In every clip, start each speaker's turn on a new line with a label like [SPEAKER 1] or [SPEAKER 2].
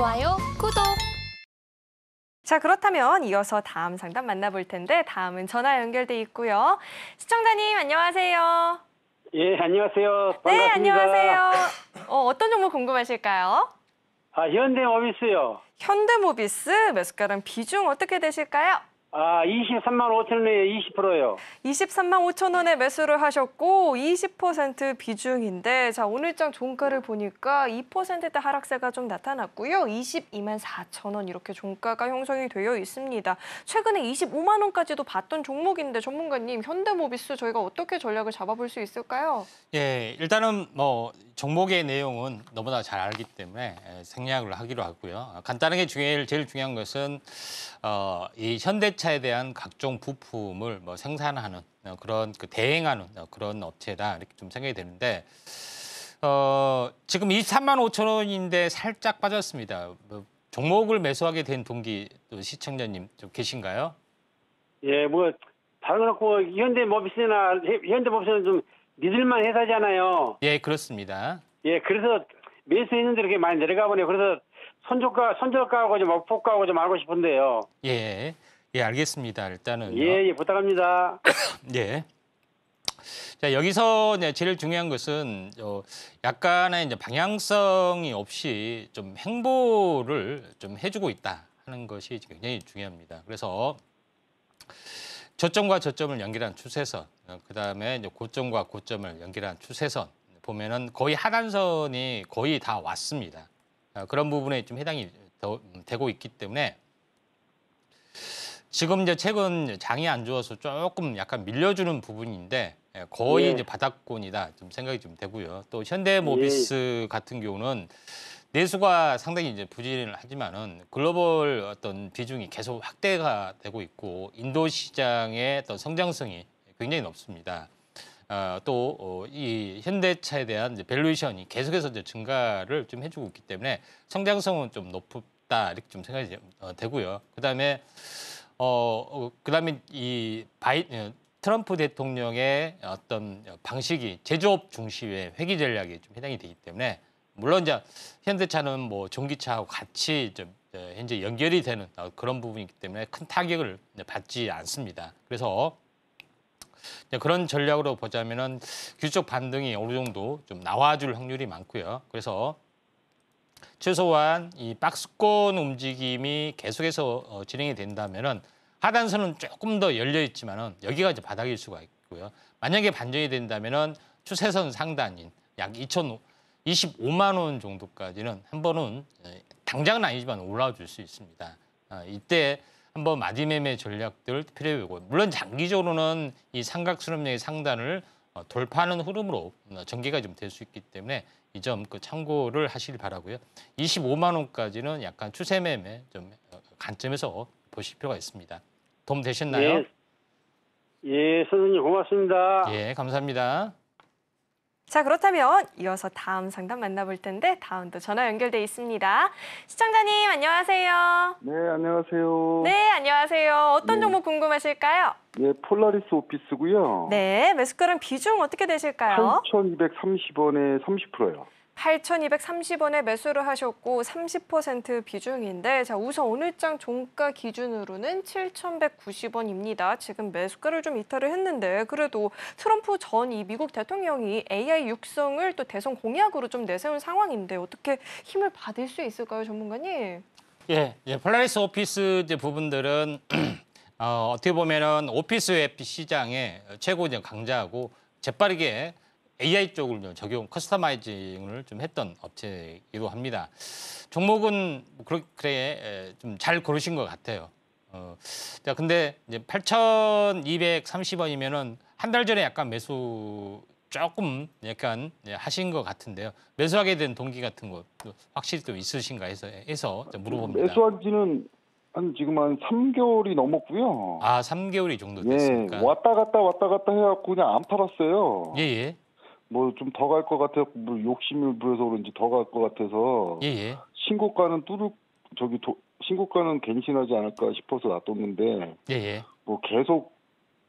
[SPEAKER 1] 좋아요, 구독! 자 그렇다면 이어서 다음 상담 만나볼 텐데 다음은 전화 연결돼 있고요. 시청자님 안녕하세요.
[SPEAKER 2] 예 안녕하세요. 네, 반갑습니다. 네 안녕하세요.
[SPEAKER 1] 어, 어떤 정보 궁금하실까요?
[SPEAKER 2] 아 현대모비스요.
[SPEAKER 1] 현대모비스 매수가랑 비중 어떻게 되실까요? 아, 23만 5천 원에 20%요. 23만 5천 원에 매수를 하셨고 20% 비중인데 자 오늘장 종가를 보니까 2%대 하락세가 좀 나타났고요. 22만 4천 원 이렇게 종가가 형성이 되어 있습니다. 최근에 25만 원까지도 봤던 종목인데 전문가님 현대모비스 저희가 어떻게 전략을 잡아볼 수 있을까요?
[SPEAKER 2] 예, 일단은 뭐 종목의 내용은 너무나 잘 알기 때문에 예, 생략을 하기로 하고요. 간단하게 제요 제일 중요한 것은 어, 이 현대 자동차에 대한 각종 부품을 뭐 생산하는 어, 그런 그 대행하는 어, 그런 업체다 이렇게 좀 생각이 되는데 어, 지금 23만 5천 원인데 살짝 빠졌습니다. 뭐, 종목을 매수하게 된 동기 시청자님 좀 계신가요? 예, 뭐 다른 거고 현대모비스나 현대모비스는 좀 믿을만 회사잖아요. 예, 그렇습니다. 예, 그래서 매수했는데 이렇게 많이 내려가 보네요. 그래서 선조가 선조가하고 좀 업폭가하고 좀 알고 싶은데요. 예. 예, 알겠습니다. 일단은 예, 예, 부탁합니다. 예. 자, 여기서 이제 네, 제일 중요한 것은 어, 약간의 이제 방향성이 없이 좀 행보를 좀 해주고 있다 하는 것이 굉장히 중요합니다. 그래서 저점과 저점을 연결한 추세선, 어, 그 다음에 고점과 고점을 연결한 추세선 보면은 거의 하단선이 거의 다 왔습니다. 어, 그런 부분에 좀 해당이 음, 되고 있기 때문에 지금 이제 최근 장이 안 좋아서 조금 약간 밀려주는 부분인데 예, 거의 예. 이제 바닥권이다 좀 생각이 좀 되고요. 또 현대모비스 예. 같은 경우는 내수가 상당히 이제 부진 하지만은 글로벌 어떤 비중이 계속 확대가 되고 있고 인도 시장의 어떤 성장성이 굉장히 높습니다. 어, 또이 어, 현대차에 대한 이제 밸류에이션이 계속해서 이제 증가를 좀 해주고 있기 때문에 성장성은 좀 높다 이렇게 좀 생각이 어, 되고요. 그다음에 어, 어, 그다음에 이 바이 어, 트럼프 대통령의 어떤 방식이 제조업 중시의 회기 전략에 좀 해당이 되기 때문에 물론 이제 현대차는 뭐 전기차하고 같이 좀 어, 현재 연결이 되는 그런 부분이기 때문에 큰 타격을 받지 않습니다. 그래서 그런 전략으로 보자면은 규적 반등이 어느 정도 좀 나와줄 확률이 많고요. 그래서 최소한 이 박스권 움직임이 계속해서 어, 진행이 된다면은 하단선은 조금 더 열려 있지만은 여기가 이제 바닥일 수가 있고요. 만약에 반전이 된다면은 추세선 상단인 약 2,025만 원 정도까지는 한 번은 예, 당장은 아니지만 올라줄수 있습니다. 아, 이때 한번 마디매매 전략들 필요해보고 물론 장기적으로는 이 삼각수렴량의 상단을 어, 돌파하는 흐름으로 어, 전개가 좀 될 수 있기 때문에 이 점 그 참고를 하시길 바라고요. 25만 원까지는 약간 추세 매매 좀 어, 관점에서 보실 필요가 있습니다. 도움 되셨나요? 예, 예 선생님 고맙습니다. 예, 감사합니다.
[SPEAKER 1] 자 그렇다면 이어서 다음 상담 만나볼 텐데 다음 또 전화 연결돼 있습니다. 시청자님 안녕하세요.
[SPEAKER 2] 네 안녕하세요. 네
[SPEAKER 1] 안녕하세요. 어떤 네. 종목 궁금하실까요?
[SPEAKER 2] 예, 폴라리스 오피스고요.
[SPEAKER 1] 네, 매수가랑 비중 어떻게 되실까요?
[SPEAKER 2] 8,230원에 30%요.
[SPEAKER 1] 8,230원에 매수를 하셨고 30% 비중인데 자 우선 오늘장 종가 기준으로는 7,190원입니다. 지금 매수가를 좀 이탈을 했는데 그래도 트럼프 전 이 미국 대통령이 AI 육성을 또 대선 공약으로 좀 내세운 상황인데 어떻게 힘을 받을 수 있을까요, 전문가님?
[SPEAKER 2] 예, 예 폴라리스 오피스 부분들은 어, 어떻게 보면은 오피스 웹 시장의 최고 강자하고 재빠르게 AI 쪽을 적용 커스터마이징을 좀 했던 업체이기도 합니다. 종목은 뭐 그렇게 좀잘 고르신 것 같아요. 어, 자 근데 이제 8,230원이면은 한 달 전에 약간 매수 조금 약간 하신 것 같은데요. 매수하게 된 동기 같은 것 확실히 또 있으신가 해서 해서 물어봅니다. 매수한지는 한 지금 한 3개월이 넘었고요. 아, 3개월이 정도 됐습니까? 예, 왔다 갔다 왔다 갔다 해갖고 그냥 안 팔았어요. 예, 예. 뭐 좀 더 갈 것 같아서 뭐 욕심을 부려서 그런지 더 갈 것 같아서 예, 예. 신고가는 뚜룩 저기 도, 신고가는 갱신하지 않을까 싶어서 놔뒀는데 예, 예. 뭐 계속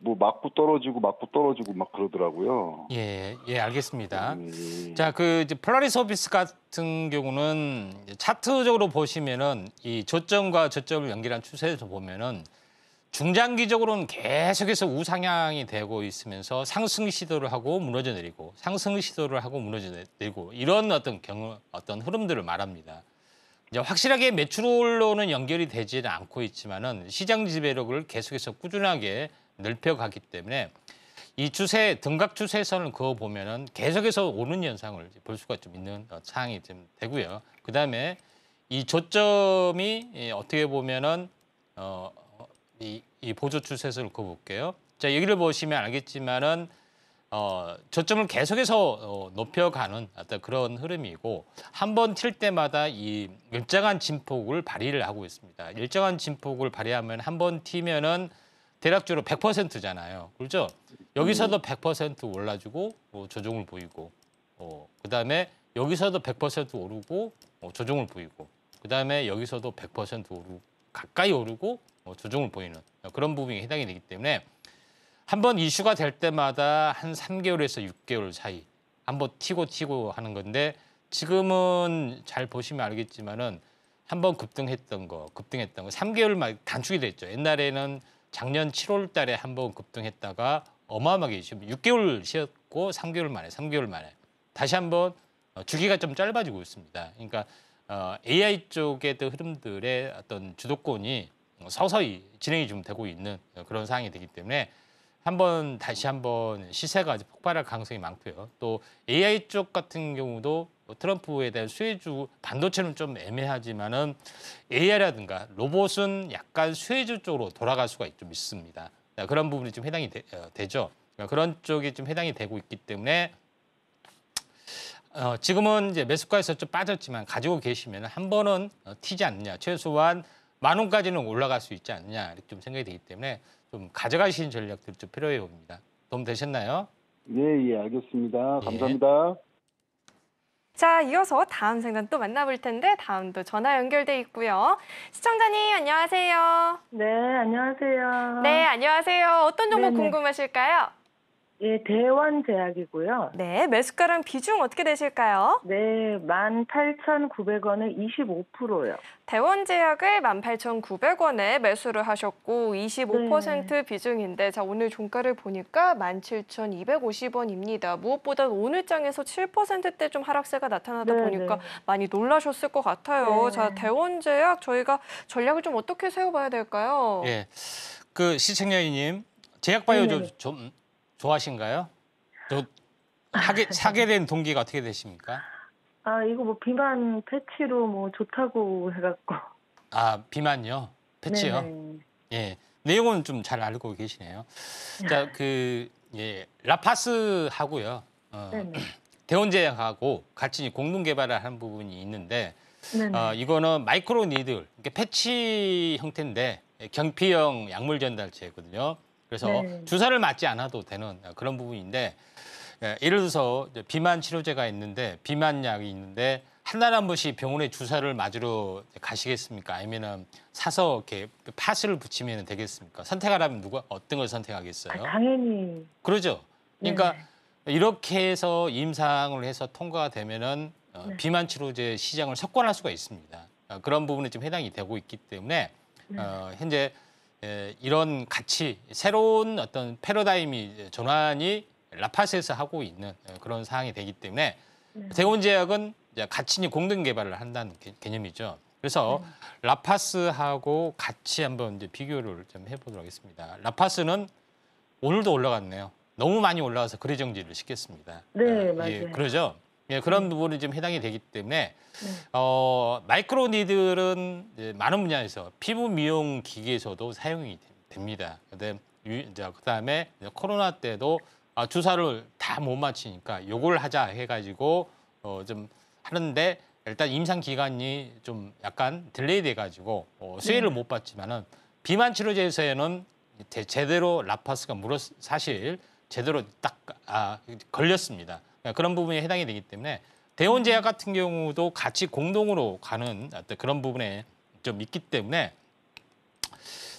[SPEAKER 2] 뭐 맞고 떨어지고 맞고 떨어지고 막 그러더라고요. 예, 예, 알겠습니다. 음... 자, 그 이제 플라리 서비스 같은 경우는 차트적으로 보시면은 이 저점과 저점을 연결한 추세에서 보면은 중장기적으로는 계속해서 우상향이 되고 있으면서 상승 시도를 하고 무너져 내리고 상승 시도를 하고 무너져 내리고 이런 어떤 경우 어떤 흐름들을 말합니다. 이제 확실하게 매출로는 연결이 되지는 않고 있지만은 시장 지배력을 계속해서 꾸준하게 넓혀가기 때문에 이 추세 등각 추세선을 그어 보면은 계속해서 오는 현상을 볼 수가 좀 있는 어, 상황이 좀 되고요. 그 다음에 이 조점이 예, 어떻게 보면은 어, 이, 이 보조 추세선을 그어 볼게요. 자 여기를 보시면 알겠지만은 어, 저점을 계속해서 어, 높여가는 어떤 그런 흐름이고 한 번 튈 때마다 이 일정한 진폭을 발휘를 하고 있습니다. 일정한 진폭을 발휘하면 한 번 튀면은 대략적으로 100%잖아요. 그렇죠? 여기서도 100% 올라주고 뭐 조정을 보이고 어, 그다음에 여기서도 100% 오르고 어, 조정을 보이고 그다음에 여기서도 100%오르 가까이 오르고 어, 조정을 보이는 그런 부분이 해당이 되기 때문에 한 번 이슈가 될 때마다 한 3개월에서 6개월 사이 한번 튀고 튀고 하는 건데 지금은 잘 보시면 알겠지만은 한 번 급등했던 거, 급등했던 거 3개월 만 단축이 됐죠. 옛날에는 작년 7월 달에 한번 급등했다가 어마어마하게 지금 6개월 쉬었고 3개월 만에 3개월 만에 다시 한번 어, 주기가 좀 짧아지고 있습니다. 그러니까 어, AI 쪽의 흐름들의 어떤 주도권이 서서히 진행이 좀 되고 있는 그런 상황이 되기 때문에 한번 다시 한 번 시세가 아주 폭발할 가능성이 많고요. 또 AI 쪽 같은 경우도 뭐 트럼프에 대한 수혜주 반도체는 좀 애매하지만은 AI라든가 로봇은 약간 수혜주 쪽으로 돌아갈 수가 좀 있습니다. 그런 부분이 좀 해당이 되, 어, 죠 그러니까 그런 쪽이 좀 해당이 되고 있기 때문에 어, 지금은 이제 매수가에서 좀 빠졌지만 가지고 계시면 한 번은 어, 튀지 않느냐 최소한 만 원까지는 올라갈 수 있지 않느냐 이렇게 좀 생각이 되기 때문에 좀가져가신전략들좀 필요해 봅니다. 도움 되셨나요? 네, 예, 알겠습니다. 예. 감사합니다. 예.
[SPEAKER 1] 자, 이어서 다음 생담또 만나볼 텐데 다음도 전화 연결돼 있고요. 시청자님 안녕하세요. 네, 안녕하세요. 네, 안녕하세요. 어떤 정보 네네. 궁금하실까요? 예, 대원제약이고요. 네, 매수가랑 비중 어떻게 되실까요? 네, 18,900원에 25%요. 대원제약을 18,900원에 매수를 하셨고 25% 네. 비중인데 자 오늘 종가를 보니까 17,250원입니다. 무엇보다 오늘장에서 7%대 좀 하락세가 나타나다 네, 보니까 네. 많이 놀라셨을 것 같아요. 네. 자, 대원제약 저희가 전략을 좀 어떻게 세워봐야 될까요?
[SPEAKER 2] 예. 그 시청자님 제약바이오 네, 네. 좀, 좀 좋아하신가요? 또 하게 아, 네. 사게 된 동기가 어떻게 되십니까?
[SPEAKER 1] 아 이거 뭐 비만 패치로 뭐 좋다고
[SPEAKER 2] 해갖고. 아 비만요? 패치요? 네네. 예 내용은 좀 잘 알고 계시네요. 자그예 라파스 하고요. 어, 대원제약하고 같이 공동 개발을 하는 부분이 있는데 네 어, 이거는 마이크로 니들, 패치 형태인데 경피형 약물 전달제거든요. 그래서 네. 주사를 맞지 않아도 되는 그런 부분인데 예, 를 들어서 비만 치료제가 있는데 비만약이 있는데 한날한 번씩 병원에 주사를 맞으러 가시겠습니까? 아니면 사서 이렇게 그 파스를 붙이면 되겠습니까? 선택하라면 누가 어떤 걸 선택하겠어요? 아, 당연히 그러죠. 그러니까 네 이렇게 해서 임상을 해서 통과가 되면은 어, 네. 비만 치료제 시장을 석권할 수가 있습니다. 어, 그런 부분에 좀 해당이 되고 있기 때문에 네. 어, 현재 예, 이런 가치, 새로운 어떤 패러다임이 전환이 라파스에서 하고 있는 예, 그런 사항이 되기 때문에 네. 대원제약은 가치니 공동 개발을 한다는 개념이죠. 그래서 네. 라파스하고 같이 한번 이제 비교를 좀 해보도록 하겠습니다. 라파스는 오늘도 올라갔네요. 너무 많이 올라와서 거래정지를 시켰습니다. 네, 예, 맞아요. 예, 그러죠. 예, 그런 음. 부분이 좀 해당이 되기 때문에 네. 어, 마이크로 니들은 많은 분야에서 피부 미용 기기에서도 사용이 됩니다. 그다음 그다음에 코로나 때도 아, 주사를 다 못 맞히니까 요걸 하자 해가지고 어, 좀 하는데 일단 임상 기간이 좀 약간 딜레이 돼가지고 어, 수혜를 네. 못 받지만은 비만 치료제에서는 제, 대로 라파스가 물었 사실 제대로 딱 아, 걸렸습니다. 네, 그런 부분에 해당이 되기 때문에 대원제약 같은 경우도 같이 공동으로 가는 어떤 그런 부분에 좀 있기 때문에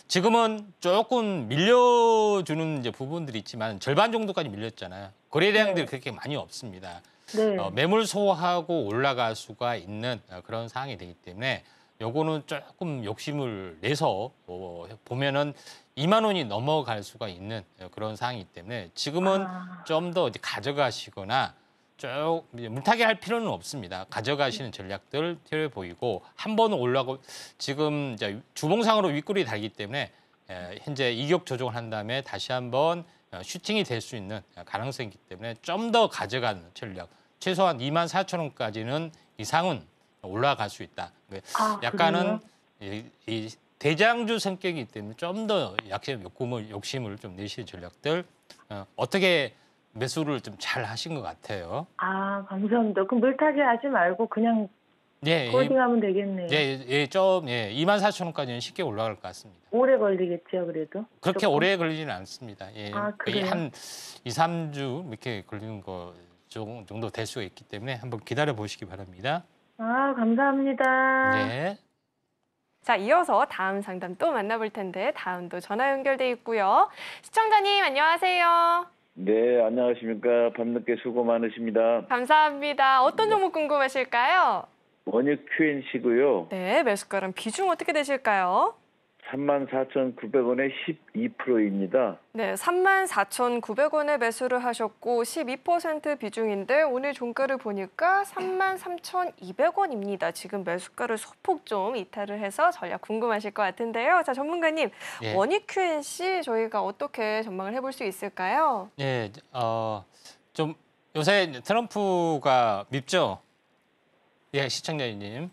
[SPEAKER 2] 지금은 조금 밀려주는 이제 부분들이 있지만 절반 정도까지 밀렸잖아요. 거래량들이 네. 그렇게 많이 없습니다. 네. 어, 매물 소화하고 올라갈 수가 있는 어, 그런 상황이 되기 때문에 요거는 조금 욕심을 내서 뭐 보면은 2만 원이 넘어갈 수가 있는 예, 그런 상황이기 때문에 지금은 아... 좀더 가져가시거나 쭉 물타기 할 필요는 없습니다. 가져가시는 네. 전략들 필요해 보이고 한 번 올라고 가 지금 이제 주봉상으로 윗골이 달기 때문에 예, 현재 이격 조정을 한 다음에 다시 한번 어, 슈팅이 될 수 있는 가능성이 있기 때문에 좀 더 가져가는 전략 최소한 2만 4천 원까지는 이상은 올라갈 수 있다. 그 아, 약간은 이, 이 대장주 성격이기 때문에 좀 더 약점 욕심을, 욕심을 좀 내신 전략들 어, 어떻게 매수를 좀 잘 하신 것 같아요.
[SPEAKER 1] 아 감사합니다. 그럼 물타기 하지 말고 그냥
[SPEAKER 2] 예, 예. 코딩하면 되겠네요. 예, 예, 예 좀 예, 2만 4천 원까지는 쉽게 올라갈 것 같습니다. 오래 걸리겠죠, 그래도? 그렇게 조금? 오래 걸리지는 않습니다. 예, 아, 거의 한 2, 3주 이렇게 걸리는 거 정도 될 수가 있기 때문에 한번 기다려 보시기 바랍니다.
[SPEAKER 1] 아, 감사합니다. 네. 자, 이어서 다음 상담 또 만나볼 텐데 다음도 전화 연결돼 있고요. 시청자님 안녕하세요.
[SPEAKER 2] 네, 안녕하십니까. 밤늦게 수고 많으십니다.
[SPEAKER 1] 감사합니다. 어떤 종목 궁금하실까요?
[SPEAKER 2] 원유 q c 고요
[SPEAKER 1] 네, 매수가랑 비중 어떻게 되실까요?
[SPEAKER 2] 34,900원에 12%입니다.
[SPEAKER 1] 네, 34,900원에 매수를 하셨고 12% 비중인데 오늘 종가를 보니까 33,200원입니다. 지금 매수가를 소폭 좀 이탈을 해서 전략 궁금하실 것 같은데요. 자, 전문가님, 예. 원익QNC 저희가 어떻게 전망을 해볼 수 있을까요?
[SPEAKER 2] 예, 어, 좀 요새 트럼프가 밉죠? 예, 시청자님.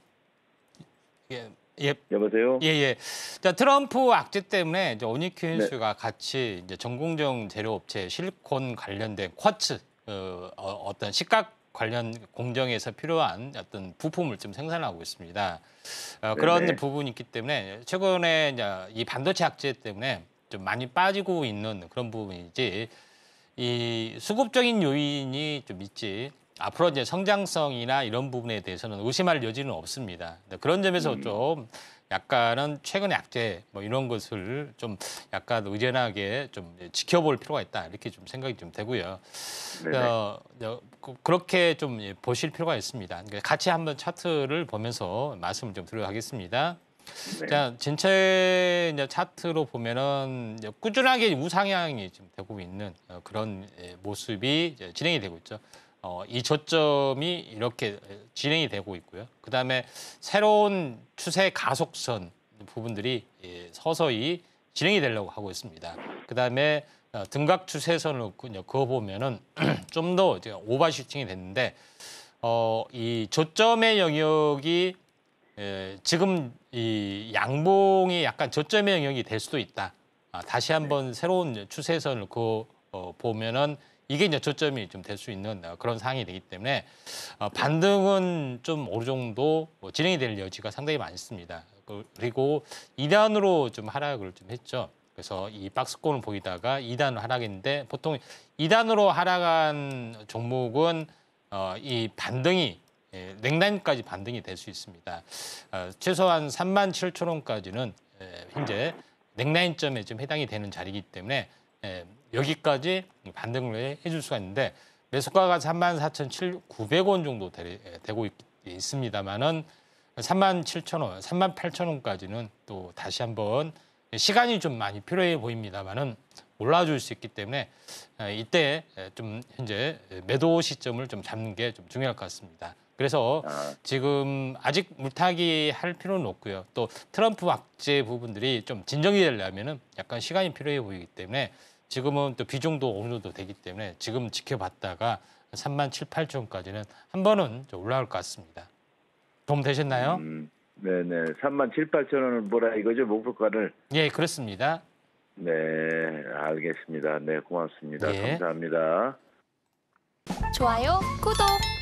[SPEAKER 2] 예, 예. 여보세요. 예예. 예. 자 트럼프 악재 때문에 이제 오니퀸인 네. 씨가 같이 이제 전공정 재료업체 실리콘 관련된 쿼츠 어, 어, 어떤 시각 관련 공정에서 필요한 어떤 부품을 좀 생산하고 있습니다. 어, 네, 그런 네네. 부분이 있기 때문에 최근에 이제 이 반도체 악재 때문에 좀 많이 빠지고 있는 그런 부분이지 이 수급적인 요인이 좀 있지 앞으로 이제 성장성이나 이런 부분에 대해서는 의심할 여지는 없습니다. 그런 점에서 음. 좀 약간은 최근의 악재 뭐 이런 것을 좀 약간 의연하게 좀 지켜볼 필요가 있다 이렇게 좀 생각이 좀 되고요. 어, 어, 그, 그렇게 좀 보실 필요가 있습니다. 그러니까 같이 한번 차트를 보면서 말씀을 좀 드려 하겠습니다. 네. 자, 전체 이제 차트로 보면은 꾸준하게 우상향이 지금 되고 있는 어, 그런 예, 모습이 진행이 되고 있죠. 어, 이 초점이 이렇게 진행이 되고 있고요. 그다음에 새로운 추세 가속선 부분들이 예, 서서히 진행이 되려고 하고 있습니다. 그다음에 어, 등각 추세선을 그어 보면은 좀더 오버슈팅이 됐는데 어, 이 저점의 영역이 예, 지금 이 양봉이 약간 저점의 영역이 될 수도 있다. 아, 다시 한번 네. 새로운 추세선을 그 어, 보면은 이게 이제 초점이좀 될 수 있는 어, 그런 상황이 되기 때문에 어, 반등은 좀 어느 정도 뭐 진행이 될 여지가 상당히 많습니다. 그, 그리고 2단으로 좀 하락을 좀 했죠. 그래서 이 박스권을 보이다가 2단 하락인데 보통 2단으로 하락한 종목은 어, 이 반등이 예, 냉난까지 반등이 될 수 있습니다. 어, 최소한 3만 7천 원까지는 현재 예, 냉난점에 좀 해당이 되는 자리이기 때문에 예, 여기까지 반등을 해줄 수가 있는데 매수가가 34,900원 정도 되, 예, 되고 있, 있습니다만은 37,000원, 38,000원까지는 또 다시 한번 시간이 좀 많이 필요해 보입니다만은 올라줄 수 있기 때문에 예, 이때 예, 좀 현재 매도 시점을 좀 잡는 게 좀 중요할 것 같습니다. 그래서 아. 지금 아직 물타기 할 필요는 없고요. 또 트럼프 악재 부분들이 좀 진정이 되려면은 약간 시간이 필요해 보이기 때문에 지금은 또 비중도 어느 정도 되기 때문에 지금 지켜봤다가 3만 7, 8천까지는 한 번은 올라올 것 같습니다. 도움 되셨나요? 음, 네네. 3만 7, 8천 원은 뭐라 이거죠? 목표가를. 예, 그렇습니다. 네, 알겠습니다. 네, 고맙습니다. 예. 감사합니다. 좋아요, 구독.